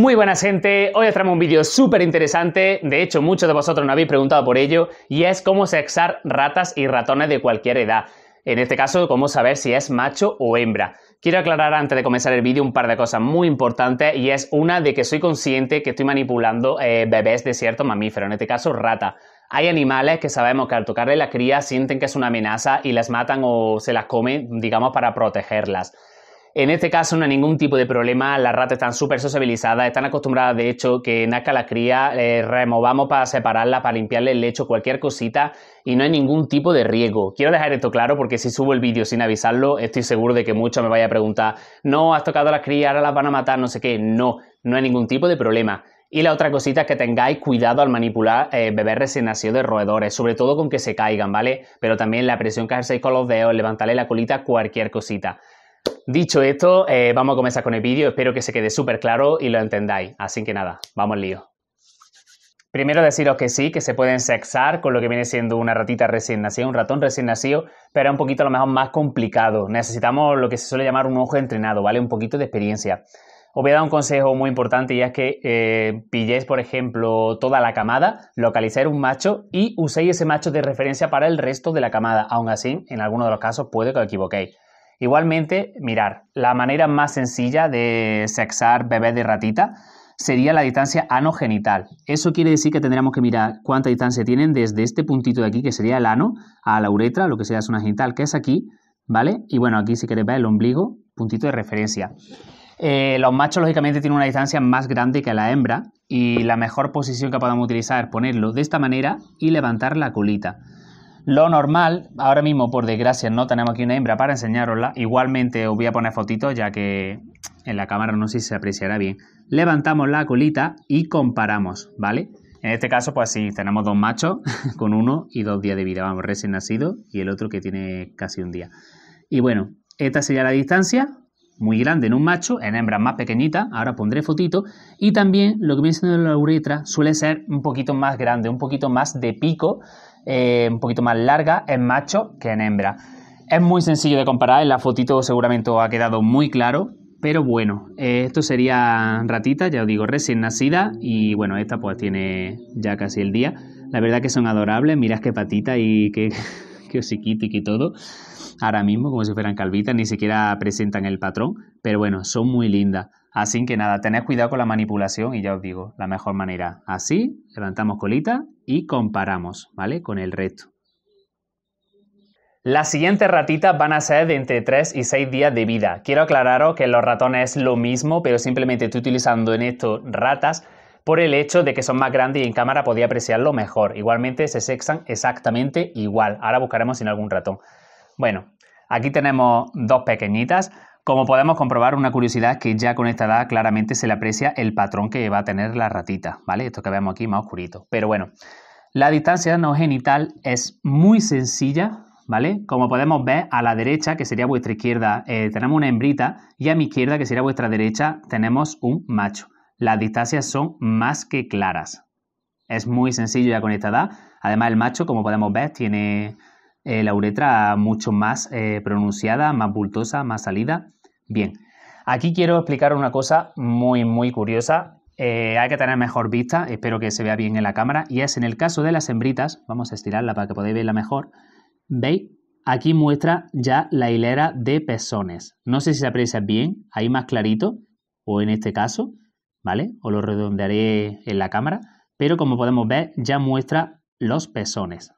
Muy buenas gente, hoy os traemos un vídeo súper interesante, de hecho muchos de vosotros me habéis preguntado por ello, y es cómo sexar ratas y ratones de cualquier edad. En este caso, cómo saber si es macho o hembra. Quiero aclarar antes de comenzar el vídeo un par de cosas muy importantes y es una de que soy consciente que estoy manipulando eh, bebés de ciertos mamíferos, en este caso rata. Hay animales que sabemos que al tocarle la cría sienten que es una amenaza y las matan o se las comen, digamos, para protegerlas. En este caso no hay ningún tipo de problema, las ratas están súper sociabilizadas, están acostumbradas de hecho que nazca la cría, removamos para separarla, para limpiarle el lecho, cualquier cosita y no hay ningún tipo de riesgo. Quiero dejar esto claro porque si subo el vídeo sin avisarlo, estoy seguro de que muchos me vaya a preguntar, no, has tocado a las crías, ahora las van a matar, no sé qué, no, no hay ningún tipo de problema. Y la otra cosita es que tengáis cuidado al manipular eh, bebés recién nacidos de roedores, sobre todo con que se caigan, ¿vale? Pero también la presión que ejercéis con los dedos, levantarle la colita, cualquier cosita. Dicho esto, eh, vamos a comenzar con el vídeo. Espero que se quede súper claro y lo entendáis. Así que nada, vamos al lío. Primero deciros que sí, que se pueden sexar con lo que viene siendo una ratita recién nacida, un ratón recién nacido, pero es un poquito a lo mejor más complicado. Necesitamos lo que se suele llamar un ojo entrenado, ¿vale? Un poquito de experiencia. Os voy a dar un consejo muy importante y es que eh, pilléis, por ejemplo, toda la camada, localizar un macho y uséis ese macho de referencia para el resto de la camada. Aún así, en algunos de los casos puede que os equivoquéis. Igualmente, mirar, la manera más sencilla de sexar bebés de ratita sería la distancia anogenital. Eso quiere decir que tendríamos que mirar cuánta distancia tienen desde este puntito de aquí, que sería el ano, a la uretra, lo que sea es una genital, que es aquí, ¿vale? Y bueno, aquí si queréis ver el ombligo, puntito de referencia. Eh, los machos, lógicamente, tienen una distancia más grande que la hembra y la mejor posición que podamos utilizar es ponerlo de esta manera y levantar la colita. Lo normal, ahora mismo por desgracia no tenemos aquí una hembra para enseñarosla, igualmente os voy a poner fotitos ya que en la cámara no sé si se apreciará bien. Levantamos la colita y comparamos, ¿vale? En este caso, pues sí, tenemos dos machos con uno y dos días de vida, vamos, recién nacido y el otro que tiene casi un día. Y bueno, esta sería la distancia, muy grande en un macho, en hembras más pequeñitas, ahora pondré fotito, y también lo que viene siendo la uretra suele ser un poquito más grande, un poquito más de pico, eh, un poquito más larga en macho que en hembra. Es muy sencillo de comparar, en la fotito seguramente ha quedado muy claro, pero bueno, eh, esto sería ratita, ya os digo, recién nacida, y bueno, esta pues tiene ya casi el día. La verdad que son adorables, mirad qué patita y qué y todo, ahora mismo como si fueran calvitas, ni siquiera presentan el patrón, pero bueno, son muy lindas. Así que nada, tened cuidado con la manipulación y ya os digo, la mejor manera. Así, levantamos colita y comparamos, ¿vale? Con el resto. Las siguientes ratitas van a ser de entre 3 y 6 días de vida. Quiero aclararos que los ratones es lo mismo, pero simplemente estoy utilizando en esto ratas por el hecho de que son más grandes y en cámara podía apreciarlo mejor. Igualmente se sexan exactamente igual. Ahora buscaremos sin algún ratón. Bueno, aquí tenemos dos pequeñitas. Como podemos comprobar, una curiosidad que ya con esta edad claramente se le aprecia el patrón que va a tener la ratita, ¿vale? Esto que vemos aquí más oscurito. Pero bueno, la distancia no genital es muy sencilla, ¿vale? Como podemos ver, a la derecha, que sería vuestra izquierda, eh, tenemos una hembrita y a mi izquierda, que sería vuestra derecha, tenemos un macho las distancias son más que claras. Es muy sencillo ya con esta Además, el macho, como podemos ver, tiene eh, la uretra mucho más eh, pronunciada, más bultosa, más salida. Bien, aquí quiero explicar una cosa muy, muy curiosa. Eh, hay que tener mejor vista, espero que se vea bien en la cámara, y es en el caso de las hembritas, vamos a estirarla para que podáis verla mejor, veis, aquí muestra ya la hilera de pezones. No sé si se aprecia bien, ahí más clarito, o en este caso, ¿vale? o lo redondearé en la cámara, pero como podemos ver ya muestra los pezones.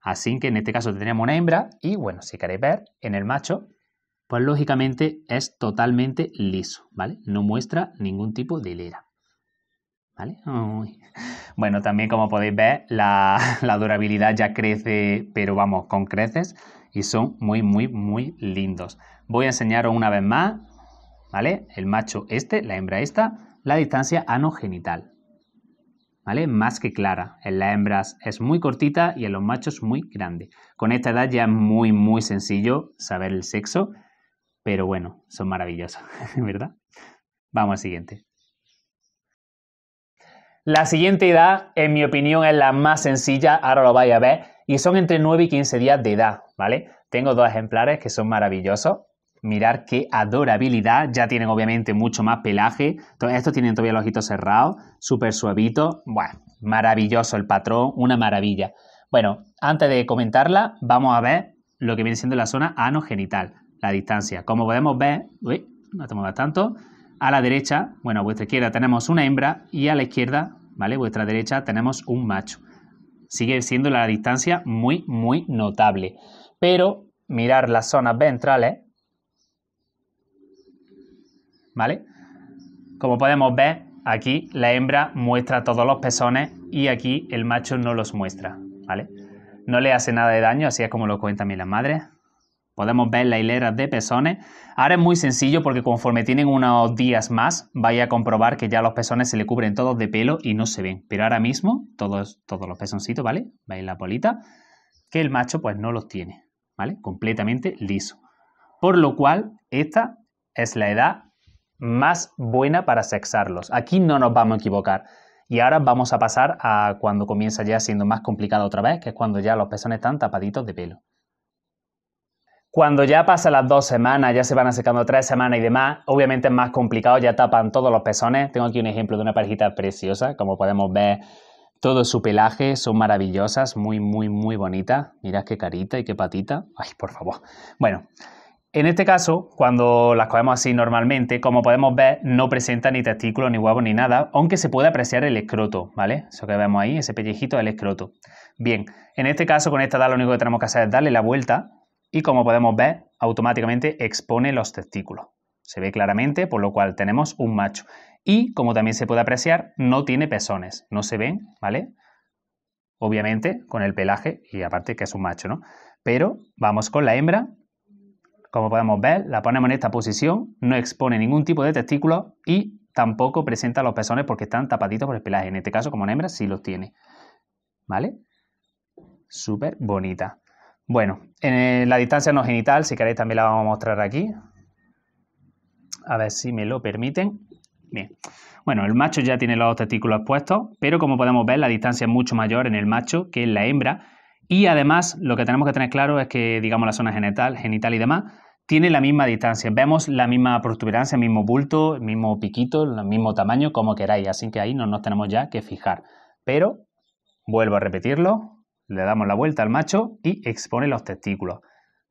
Así que en este caso tenemos una hembra y bueno, si queréis ver en el macho, pues lógicamente es totalmente liso, ¿vale? No muestra ningún tipo de hilera. ¿Vale? Bueno, también como podéis ver, la, la durabilidad ya crece, pero vamos, con creces y son muy, muy, muy lindos. Voy a enseñaros una vez más, ¿vale? El macho este, la hembra esta, la distancia anogenital. ¿Vale? Más que clara. En las hembras es muy cortita y en los machos muy grande. Con esta edad ya es muy, muy sencillo saber el sexo, pero bueno, son maravillosos, ¿verdad? Vamos al siguiente. La siguiente edad, en mi opinión, es la más sencilla, ahora lo vais a ver, y son entre 9 y 15 días de edad, ¿vale? Tengo dos ejemplares que son maravillosos. Mirar qué adorabilidad. Ya tienen obviamente mucho más pelaje. Estos tienen todavía los ojitos cerrados, súper suavito, Bueno, maravilloso el patrón, una maravilla. Bueno, antes de comentarla, vamos a ver lo que viene siendo la zona anogenital, la distancia. Como podemos ver, no te muevas tanto, a la derecha, bueno, a vuestra izquierda tenemos una hembra y a la izquierda, ¿vale? vuestra derecha tenemos un macho. Sigue siendo la distancia muy, muy notable. Pero mirar las zonas ventrales, ¿vale? Como podemos ver, aquí la hembra muestra todos los pezones y aquí el macho no los muestra, ¿vale? No le hace nada de daño, así es como lo cuentan mi las madres. Podemos ver la hilera de pezones. Ahora es muy sencillo porque conforme tienen unos días más, vaya a comprobar que ya los pezones se le cubren todos de pelo y no se ven. Pero ahora mismo, todos, todos los pezoncitos, ¿vale? ¿Veis la polita? Que el macho pues no los tiene, ¿vale? Completamente liso. Por lo cual, esta es la edad más buena para sexarlos. Aquí no nos vamos a equivocar. Y ahora vamos a pasar a cuando comienza ya siendo más complicado otra vez, que es cuando ya los pezones están tapaditos de pelo. Cuando ya pasan las dos semanas, ya se van secando tres semanas y demás, obviamente es más complicado, ya tapan todos los pezones. Tengo aquí un ejemplo de una parejita preciosa, como podemos ver, todo su pelaje, son maravillosas, muy, muy, muy bonitas. Mirad qué carita y qué patita. Ay, por favor. Bueno, en este caso, cuando las cogemos así normalmente, como podemos ver, no presenta ni testículos, ni huevos, ni nada, aunque se puede apreciar el escroto, ¿vale? Eso que vemos ahí, ese pellejito del escroto. Bien, en este caso con esta edad lo único que tenemos que hacer es darle la vuelta y como podemos ver, automáticamente expone los testículos. Se ve claramente, por lo cual tenemos un macho. Y como también se puede apreciar, no tiene pezones, no se ven, ¿vale? Obviamente con el pelaje y aparte que es un macho, ¿no? Pero vamos con la hembra como podemos ver, la ponemos en esta posición, no expone ningún tipo de testículo y tampoco presenta los pezones porque están tapaditos por el pelaje. En este caso, como en hembra, sí los tiene. ¿Vale? Súper bonita. Bueno, en la distancia no genital, si queréis también la vamos a mostrar aquí. A ver si me lo permiten. Bien. Bueno, el macho ya tiene los testículos puestos, pero como podemos ver, la distancia es mucho mayor en el macho que en la hembra y además, lo que tenemos que tener claro es que, digamos, la zona genital, genital y demás, tiene la misma distancia. Vemos la misma protuberancia, el mismo bulto, el mismo piquito, el mismo tamaño, como queráis. Así que ahí no nos tenemos ya que fijar. Pero, vuelvo a repetirlo, le damos la vuelta al macho y expone los testículos.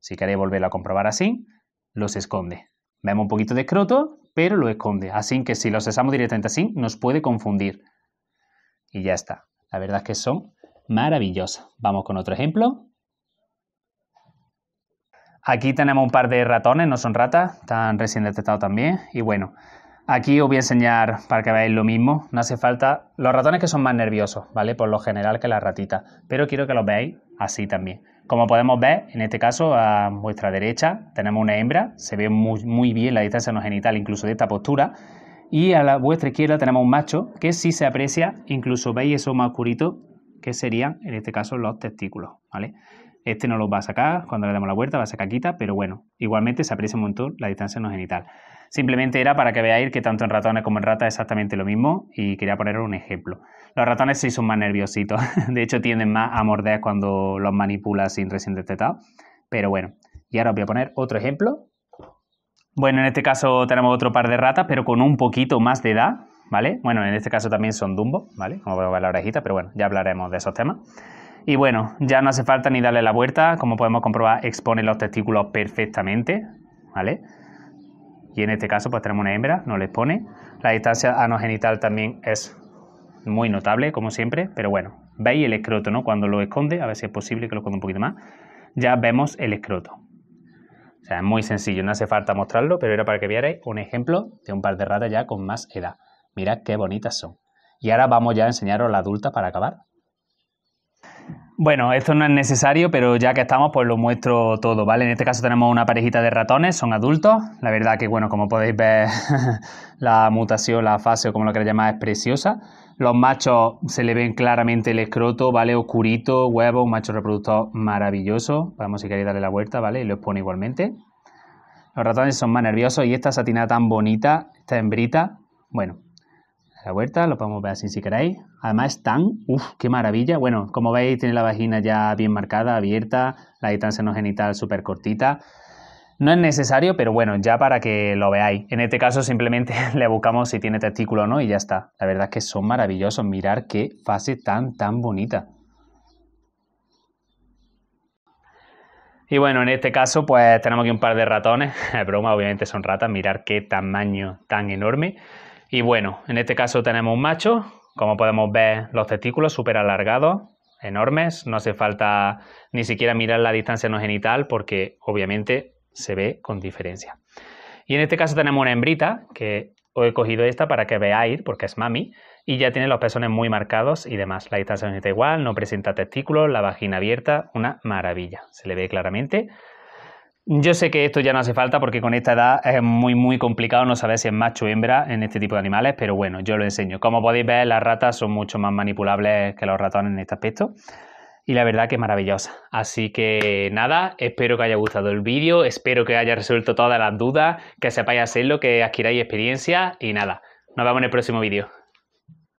Si queréis volverlo a comprobar así, los esconde. Vemos un poquito de escroto, pero lo esconde. Así que si los cesamos directamente así, nos puede confundir. Y ya está. La verdad es que son maravillosa. Vamos con otro ejemplo. Aquí tenemos un par de ratones, no son ratas, están recién detectados también. Y bueno, aquí os voy a enseñar para que veáis lo mismo. No hace falta los ratones que son más nerviosos, ¿vale? Por lo general que las ratitas. Pero quiero que los veáis así también. Como podemos ver, en este caso a vuestra derecha tenemos una hembra. Se ve muy, bien la distancia no genital incluso de esta postura. Y a la vuestra izquierda tenemos un macho que sí se aprecia. Incluso veis eso más oscurito que serían en este caso los testículos, ¿vale? Este no los va a sacar, cuando le damos la vuelta va a sacar quita, pero bueno, igualmente se aprecia un montón la distancia no genital. Simplemente era para que veáis que tanto en ratones como en ratas es exactamente lo mismo y quería poner un ejemplo. Los ratones sí son más nerviositos, de hecho tienden más a morder cuando los manipulas sin recién detectado, pero bueno. Y ahora os voy a poner otro ejemplo. Bueno, en este caso tenemos otro par de ratas, pero con un poquito más de edad, bueno, en este caso también son Dumbo, ¿vale? Como veo la orejita, pero bueno, ya hablaremos de esos temas. Y bueno, ya no hace falta ni darle la vuelta, como podemos comprobar, expone los testículos perfectamente, ¿vale? Y en este caso pues tenemos una hembra, no le expone. La distancia anogenital también es muy notable, como siempre, pero bueno, veis el escroto, ¿no? Cuando lo esconde, a ver si es posible que lo esconda un poquito más, ya vemos el escroto. O sea, es muy sencillo, no hace falta mostrarlo, pero era para que vierais un ejemplo de un par de ratas ya con más edad. Mirad qué bonitas son. Y ahora vamos ya a enseñaros la adulta para acabar. Bueno, esto no es necesario, pero ya que estamos, pues lo muestro todo, ¿vale? En este caso tenemos una parejita de ratones, son adultos. La verdad que, bueno, como podéis ver, la mutación, la fase o como lo queráis llamar, es preciosa. Los machos se le ven claramente el escroto, ¿vale? Oscurito, huevo, un macho reproductor maravilloso. Vamos, si queréis darle la vuelta, ¿vale? Y lo expone igualmente. Los ratones son más nerviosos y esta satina tan bonita, esta hembrita, bueno, la vuelta, lo podemos ver así si queréis. Además están, uff, qué maravilla. Bueno, como veis tiene la vagina ya bien marcada, abierta, la distancia no genital súper cortita. No es necesario, pero bueno, ya para que lo veáis. En este caso simplemente le buscamos si tiene testículo o no y ya está. La verdad es que son maravillosos. Mirar qué fase tan, tan bonita. Y bueno, en este caso pues tenemos aquí un par de ratones. broma, obviamente son ratas. Mirar qué tamaño tan enorme. Y bueno, en este caso tenemos un macho, como podemos ver los testículos súper alargados, enormes, no hace falta ni siquiera mirar la distancia no genital porque obviamente se ve con diferencia. Y en este caso tenemos una hembrita, que he cogido esta para que veáis, porque es mami, y ya tiene los pezones muy marcados y demás. La distancia no está igual, no presenta testículos, la vagina abierta, una maravilla. Se le ve claramente yo sé que esto ya no hace falta porque con esta edad es muy muy complicado no saber si es macho o hembra en este tipo de animales, pero bueno, yo lo enseño. Como podéis ver, las ratas son mucho más manipulables que los ratones en este aspecto y la verdad que es maravillosa. Así que nada, espero que haya gustado el vídeo, espero que haya resuelto todas las dudas, que sepáis hacerlo, que adquiráis experiencia y nada, nos vemos en el próximo vídeo.